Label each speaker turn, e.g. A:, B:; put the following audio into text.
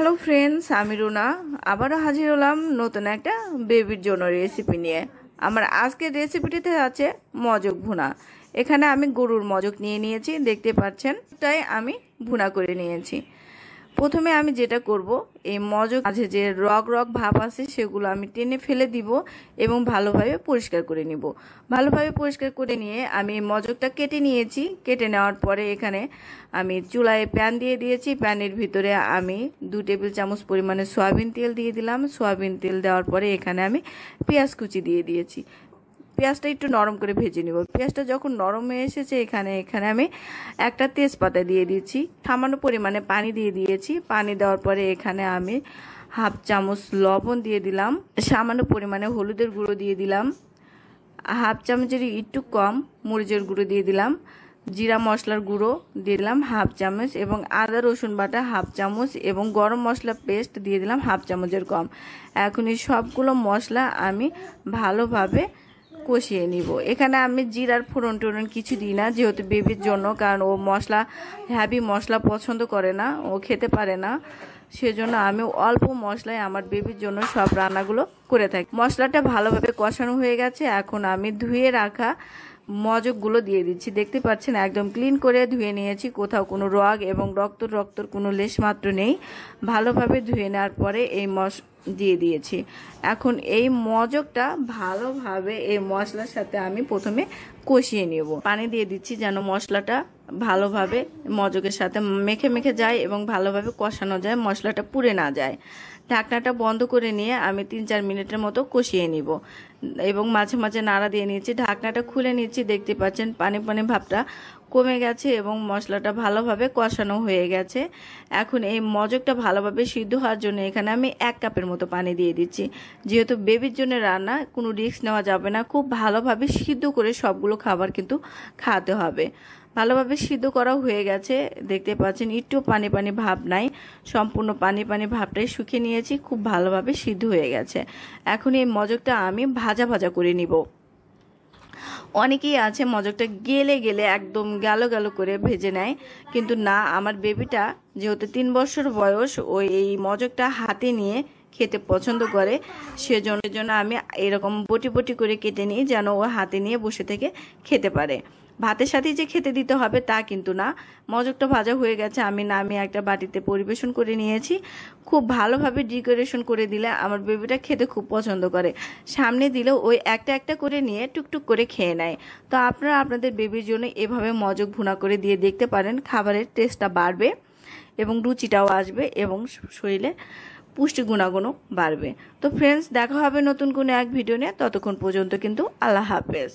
A: hello friends আমি রুনা আবারও হাজির হলাম নতুন একটা বেবির জন্য রেসিপি নিয়ে আমার আজকের রেসিপিটিতে আছে মজক ভুনা এখানে আমি গরুর মজক নিয়ে নিয়েছি দেখতে পাচ্ছেন তাই আমি ভুনা করে নিয়েছি প্রথমে আমি যেটা করব এই মজক মাঝে যে রগ রগ ভাব আছে সেগুলো আমি টেনে ফেলে দিব এবং ভালোভাবে পরিষ্কার করে নিব ভালোভাবে পরিষ্কার করে নিয়ে আমি এই মজকটা কেটে নিয়েছি কেটে নেওয়ার পরে এখানে আমি চুলায় প্যান দিয়ে দিয়েছি প্যানের ভিতরে আমি দু টেবিল চামচ পরিমাণে সয়াবিন তেল দিয়ে দিলাম সয়াবিন তেল দেওয়ার পরে এখানে আমি পেঁয়াজ কুচি দিয়ে দিয়েছি পেঁয়াজটা একটু নরম করে ভেজে নেব পেঁয়াজটা যখন নরম হয়ে এসেছে এখানে এখানে আমি একটা তেজপাতা দিয়ে দিচ্ছি সামান্য পরিমাণে পানি দিয়ে দিয়েছি পানি দেওয়ার পরে এখানে আমি হাফ চামচ লবণ দিয়ে দিলাম সামান্য পরিমাণে হলুদের গুঁড়ো দিয়ে দিলাম হাফ চামচের একটু কম মরিচের গুঁড়ো দিয়ে দিলাম জিরা মশলার গুঁড়ো দিয়ে দিলাম হাফ চামচ এবং আদা রসুন বাটা হাফ চামচ এবং গরম মশলা পেস্ট দিয়ে দিলাম হাফ চামচের কম এখন এই সবগুলো মশলা আমি ভালোভাবে কষিয়ে নিব এখানে আমি জিরার ফোড়ন টোড়ন কিছু দিই না যেহেতু বেবির জন্য কারণ ও মশলা হ্যাভি মশলা পছন্দ করে না ও খেতে পারে না সেজন্য আমি অল্প মশলায় আমার বেবির জন্য সব রান্নাগুলো করে থাকি মশলাটা ভালোভাবে কষানো হয়ে গেছে এখন আমি ধুয়ে রাখা মজকগুলো দিয়ে দিচ্ছি দেখতে পাচ্ছেন একদম ক্লিন করে ধুয়ে নিয়েছি কোথাও কোনো রগ এবং রক্ত রক্তর কোনো লেশ মাত্র নেই ভালোভাবে ধুয়ে নেওয়ার পরে এই মশ দিয়ে দিয়েছি এখন এই মজকটা ভালোভাবে এই মশলার সাথে আমি প্রথমে কষিয়ে নেব পানি দিয়ে দিচ্ছি যেন মশলাটা ভালোভাবে মজকের সাথে মেখে মেখে যায় এবং ভালোভাবে কষানো যায় মশলাটা পুড়ে না যায় ঢাকনাটা বন্ধ করে নিয়ে আমি তিন চার মিনিটের মতো কষিয়ে নিব এবং মাঝে মাঝে নাড়া দিয়ে নিয়েছি ঢাকনাটা খুলে নিচ্ছি দেখতে পাচ্ছেন পানি পানি ভাবটা কমে গেছে এবং মশলাটা ভালোভাবে কষানো হয়ে গেছে এখন এই মজকটা ভালোভাবে সিদ্ধ হওয়ার জন্য এখানে আমি এক কাপের মতো পানি দিয়ে দিচ্ছি যেহেতু বেবির জন্য রান্না কোনো রিস্ক নেওয়া যাবে না খুব ভালোভাবে সিদ্ধ করে সবগুলো খাবার কিন্তু খাওয়াতে হবে ভালোভাবে সিদ্ধ করা হয়ে গেছে দেখতে পাচ্ছেন একটু পানি পানি ভাব নাই সম্পূর্ণ পানি পানি ভাবটাই শুকিয়ে নিয়েছি খুব ভালোভাবে সিদ্ধ হয়ে গেছে এখন এই মজকটা আমি ভাজা ভাজা করে নিব অনেকেই আছে মজকটা গেলে গেলে একদম গেলো গ্যালো করে ভেজে নেয় কিন্তু না আমার বেবিটা যেহেতু তিন বছর বয়স ওই এই মজকটা হাতে নিয়ে খেতে পছন্দ করে সেজন্য জন্য আমি এরকম বটি বটি করে কেটে নিই যেন ও হাতে নিয়ে বসে থেকে খেতে পারে ভাতের সাথে যে খেতে দিতে হবে তা কিন্তু না মজকটা ভাজা হয়ে গেছে আমি আমি একটা বাটিতে পরিবেশন করে নিয়েছি খুব ভালোভাবে ডেকোরেশন করে দিলে আমার বেবিটা খেতে খুব পছন্দ করে সামনে দিলেও ওই একটা একটা করে নিয়ে টুকটুক করে খেয়ে নেয় তো আপনারা আপনাদের বেবির জন্য এভাবে মজক ভুনা করে দিয়ে দেখতে পারেন খাবারের টেস্টটা বাড়বে এবং রুচিটাও আসবে এবং শরীরে পুষ্টি গুণাগুণও বাড়বে তো ফ্রেন্ডস দেখা হবে নতুন কোনো এক ভিডিও নিয়ে ততক্ষণ পর্যন্ত কিন্তু আল্লাহ হাফেজ